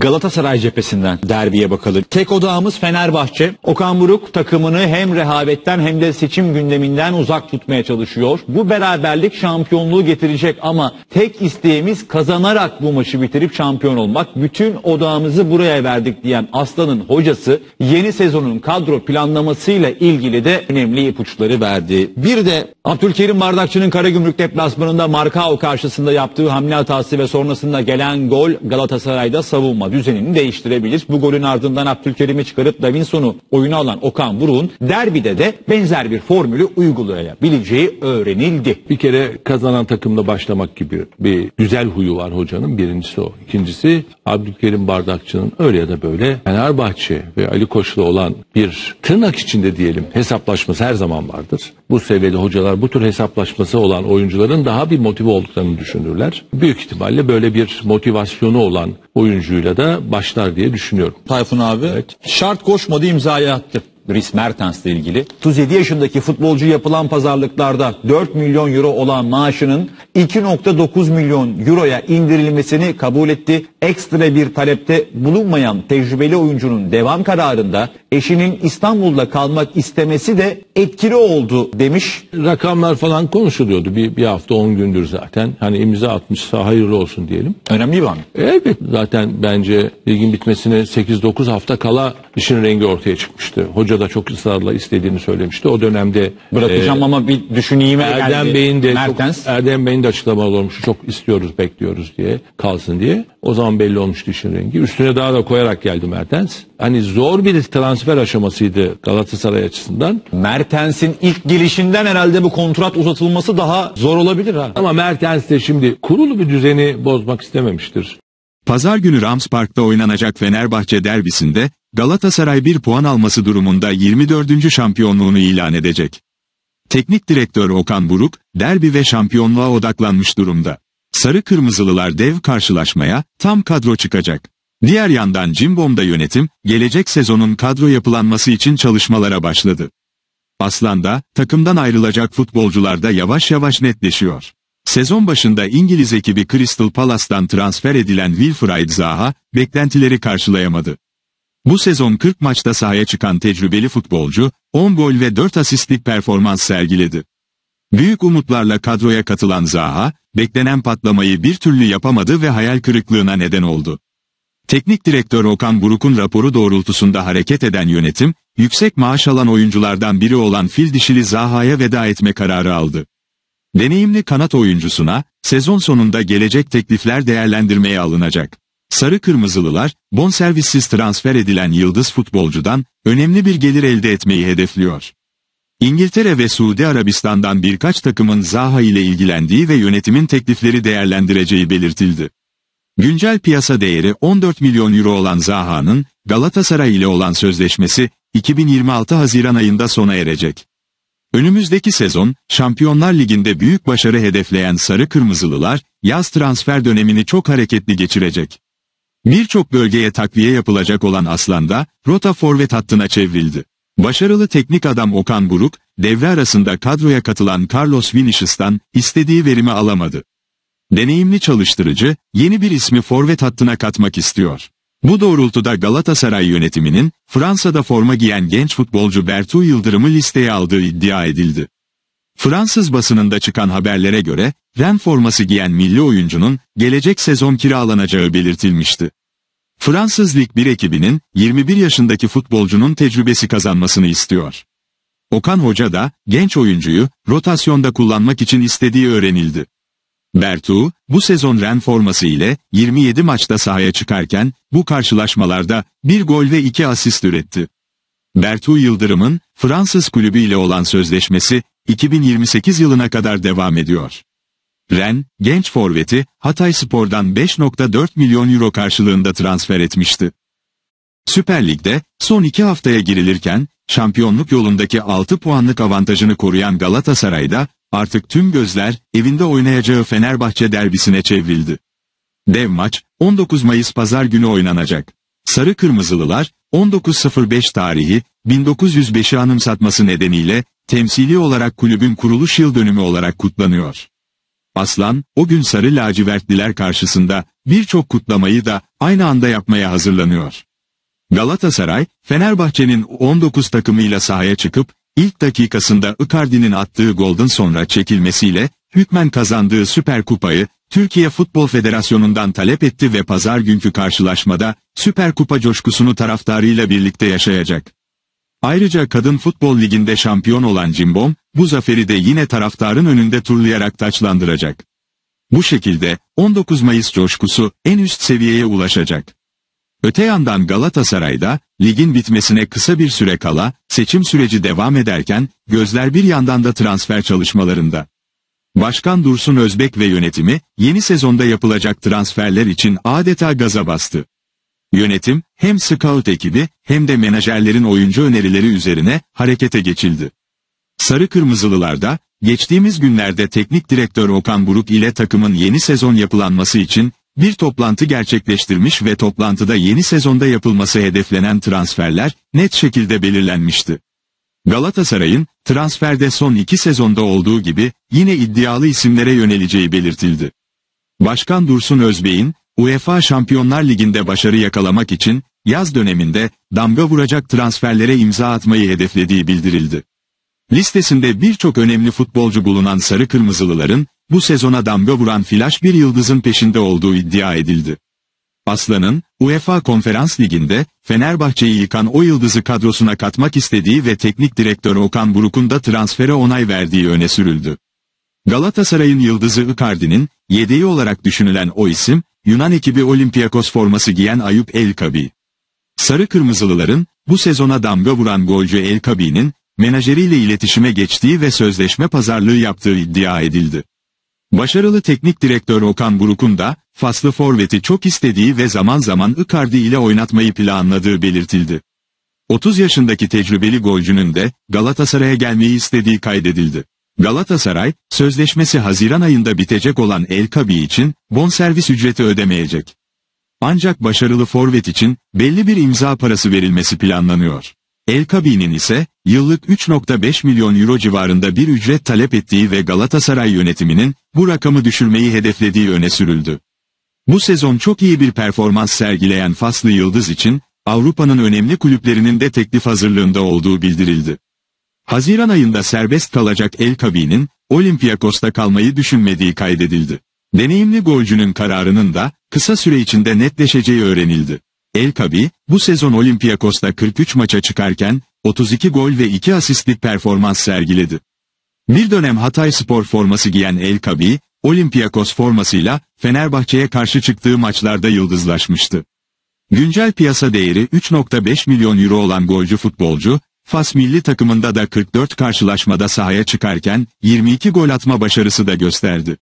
Galatasaray cephesinden derbiye bakalım. Tek odağımız Fenerbahçe. Okan Buruk takımını hem rehavetten hem de seçim gündeminden uzak tutmaya çalışıyor. Bu beraberlik şampiyonluğu getirecek ama tek isteğimiz kazanarak bu maçı bitirip şampiyon olmak. Bütün odağımızı buraya verdik diyen Aslan'ın hocası yeni sezonun kadro planlamasıyla ilgili de önemli ipuçları verdi. Bir de Abdülkerim Bardakçı'nın Karagümrük deplasmanında Markao karşısında yaptığı hamle hatası ve sonrasında gelen gol Galatasaray'da savunma düzenini değiştirebilir. Bu golün ardından Abdülkerim'i çıkarıp Davinson'u oyuna alan Okan Buruk'un derbide de benzer bir formülü uygulayabileceği öğrenildi. Bir kere kazanan takımla başlamak gibi bir güzel huyu var hocanın. Birincisi o. İkincisi Abdülkerim Bardakçı'nın öyle ya da böyle Fenerbahçe ve Ali Koç'la olan bir tırnak içinde diyelim hesaplaşması her zaman vardır. Bu seviyede hocalar bu tür hesaplaşması olan oyuncuların daha bir motive olduklarını düşünürler. Büyük ihtimalle böyle bir motivasyonu olan oyuncuyla da başlar diye düşünüyorum. Tayfun abi evet. şart koşmadı imzayı attı. Dries Mertens ile ilgili. 37 yaşındaki futbolcu yapılan pazarlıklarda 4 milyon euro olan maaşının 2.9 milyon euroya indirilmesini kabul etti. Ekstra bir talepte bulunmayan tecrübeli oyuncunun devam kararında eşinin İstanbul'da kalmak istemesi de etkili oldu demiş. Rakamlar falan konuşuluyordu bir, bir hafta 10 gündür zaten. Hani imza atmışsa hayırlı olsun diyelim. Önemli bir an. Evet zaten bence ligin bitmesine 8-9 hafta kala işin rengi ortaya çıkmıştı. Hoca da çok ısrarla istediğini söylemişti. O dönemde Bırakacağım e, ama bir düşüneyim. Erdem Bey'in de çok, Mertens. Erdem Bey'in de açıklamaları olmuştu. Çok istiyoruz, bekliyoruz diye, kalsın diye. O zaman belli olmuştu işin rengi. Üstüne daha da koyarak geldi Mertens. Hani zor bir transfer aşamasıydı Galatasaray açısından. Mertens'in ilk gelişinden herhalde bu kontrat uzatılması daha zor olabilir ha. Ama Mertens de şimdi kurulu bir düzeni bozmak istememiştir. Pazar günü Rams Park'ta oynanacak Fenerbahçe derbisinde Galatasaray bir puan alması durumunda 24. şampiyonluğunu ilan edecek. Teknik direktör Okan Buruk, derbi ve şampiyonluğa odaklanmış durumda. Sarı Kırmızılılar dev karşılaşmaya tam kadro çıkacak. Diğer yandan Cimbom'da yönetim, gelecek sezonun kadro yapılanması için çalışmalara başladı. Aslan'da, takımdan ayrılacak futbolcular da yavaş yavaş netleşiyor. Sezon başında İngiliz ekibi Crystal Palace'dan transfer edilen Wilfried Zaha, beklentileri karşılayamadı. Bu sezon 40 maçta sahaya çıkan tecrübeli futbolcu, 10 gol ve 4 asistlik performans sergiledi. Büyük umutlarla kadroya katılan Zaha, beklenen patlamayı bir türlü yapamadı ve hayal kırıklığına neden oldu. Teknik direktör Okan Buruk'un raporu doğrultusunda hareket eden yönetim, yüksek maaş alan oyunculardan biri olan fil dişili Zaha'ya veda etme kararı aldı. Deneyimli kanat oyuncusuna, sezon sonunda gelecek teklifler değerlendirmeye alınacak. Sarı Kırmızılılar, bonservissiz transfer edilen yıldız futbolcudan önemli bir gelir elde etmeyi hedefliyor. İngiltere ve Suudi Arabistan'dan birkaç takımın Zaha ile ilgilendiği ve yönetimin teklifleri değerlendireceği belirtildi. Güncel piyasa değeri 14 milyon euro olan Zaha'nın Galatasaray ile olan sözleşmesi 2026 Haziran ayında sona erecek. Önümüzdeki sezon, Şampiyonlar Ligi'nde büyük başarı hedefleyen Sarı Kırmızılılar, yaz transfer dönemini çok hareketli geçirecek. Birçok bölgeye takviye yapılacak olan Aslan'da, rota forvet hattına çevrildi. Başarılı teknik adam Okan Buruk, devre arasında kadroya katılan Carlos Vinicius'tan istediği verimi alamadı. Deneyimli çalıştırıcı, yeni bir ismi forvet hattına katmak istiyor. Bu doğrultuda Galatasaray yönetiminin, Fransa'da forma giyen genç futbolcu Bertu Yıldırım'ı listeye aldığı iddia edildi. Fransız basınında çıkan haberlere göre, Ren forması giyen milli oyuncunun, gelecek sezon kiralanacağı belirtilmişti. Fransız Lig 1 ekibinin, 21 yaşındaki futbolcunun tecrübesi kazanmasını istiyor. Okan Hoca da, genç oyuncuyu, rotasyonda kullanmak için istediği öğrenildi. Bertu, bu sezon Ren forması ile 27 maçta sahaya çıkarken, bu karşılaşmalarda bir gol ve iki asist üretti. Bertu Yıldırım'ın Fransız kulübü ile olan sözleşmesi 2028 yılına kadar devam ediyor. Ren, genç forveti Hatay Spor'dan 5.4 milyon euro karşılığında transfer etmişti. Süper Lig'de son iki haftaya girilirken şampiyonluk yolundaki 6 puanlık avantajını koruyan Galatasaray'da Artık tüm gözler evinde oynayacağı Fenerbahçe derbisine çevrildi. Dev maç 19 Mayıs pazar günü oynanacak. Sarı Kırmızılılar 19.05 tarihi 1905'i anımsatması nedeniyle temsili olarak kulübün kuruluş yıl dönümü olarak kutlanıyor. Aslan, o gün sarı lacivertliler karşısında birçok kutlamayı da aynı anda yapmaya hazırlanıyor. Galatasaray, Fenerbahçe'nin 19 takımıyla sahaya çıkıp İlk dakikasında Icardi'nin attığı golden sonra çekilmesiyle, hükmen kazandığı Süper Kupayı, Türkiye Futbol Federasyonu'ndan talep etti ve pazar günkü karşılaşmada, Süper Kupa coşkusunu taraftarıyla birlikte yaşayacak. Ayrıca Kadın Futbol Ligi'nde şampiyon olan Cimbom, bu zaferi de yine taraftarın önünde turlayarak taçlandıracak. Bu şekilde, 19 Mayıs coşkusu en üst seviyeye ulaşacak. Öte yandan Galatasaray'da ligin bitmesine kısa bir süre kala seçim süreci devam ederken gözler bir yandan da transfer çalışmalarında. Başkan Dursun Özbek ve yönetimi yeni sezonda yapılacak transferler için adeta gaza bastı. Yönetim hem scout ekibi hem de menajerlerin oyuncu önerileri üzerine harekete geçildi. Sarı Kırmızılılarda geçtiğimiz günlerde teknik direktör Okan Buruk ile takımın yeni sezon yapılanması için bir toplantı gerçekleştirmiş ve toplantıda yeni sezonda yapılması hedeflenen transferler net şekilde belirlenmişti. Galatasaray'ın transferde son iki sezonda olduğu gibi yine iddialı isimlere yöneleceği belirtildi. Başkan Dursun Özbey'in UEFA Şampiyonlar Ligi'nde başarı yakalamak için yaz döneminde damga vuracak transferlere imza atmayı hedeflediği bildirildi. Listesinde birçok önemli futbolcu bulunan Sarı Kırmızılıların bu sezona damga vuran Flash bir yıldızın peşinde olduğu iddia edildi. Aslan'ın, UEFA Konferans Ligi'nde, Fenerbahçe'yi yıkan o yıldızı kadrosuna katmak istediği ve teknik direktör Okan Buruk'un da transfere onay verdiği öne sürüldü. Galatasaray'ın yıldızı Icardi'nin, yedeği olarak düşünülen o isim, Yunan ekibi Olympiakos forması giyen Ayup El Kabi. Sarı Kırmızılıların, bu sezona damga vuran golcü El Kabi'nin, menajeriyle iletişime geçtiği ve sözleşme pazarlığı yaptığı iddia edildi. Başarılı teknik direktör Okan Buruk'un da, Faslı Forvet'i çok istediği ve zaman zaman Icardi ile oynatmayı planladığı belirtildi. 30 yaşındaki tecrübeli golcünün de Galatasaray'a gelmeyi istediği kaydedildi. Galatasaray, sözleşmesi Haziran ayında bitecek olan El Kabi için bonservis ücreti ödemeyecek. Ancak başarılı forvet için belli bir imza parası verilmesi planlanıyor. El Elkabi'nin ise yıllık 3.5 milyon euro civarında bir ücret talep ettiği ve Galatasaray yönetiminin bu rakamı düşürmeyi hedeflediği öne sürüldü. Bu sezon çok iyi bir performans sergileyen Faslı Yıldız için Avrupa'nın önemli kulüplerinin de teklif hazırlığında olduğu bildirildi. Haziran ayında serbest kalacak El Kabi'nin Olympiakos'ta kalmayı düşünmediği kaydedildi. Deneyimli golcünün kararının da kısa süre içinde netleşeceği öğrenildi. El Kabi, bu sezon Olympiakos'ta 43 maça çıkarken, 32 gol ve 2 asistlik performans sergiledi. Bir dönem Hatay spor forması giyen El Kabi, Olympiakos formasıyla Fenerbahçe'ye karşı çıktığı maçlarda yıldızlaşmıştı. Güncel piyasa değeri 3.5 milyon euro olan golcü futbolcu, Fas milli takımında da 44 karşılaşmada sahaya çıkarken 22 gol atma başarısı da gösterdi.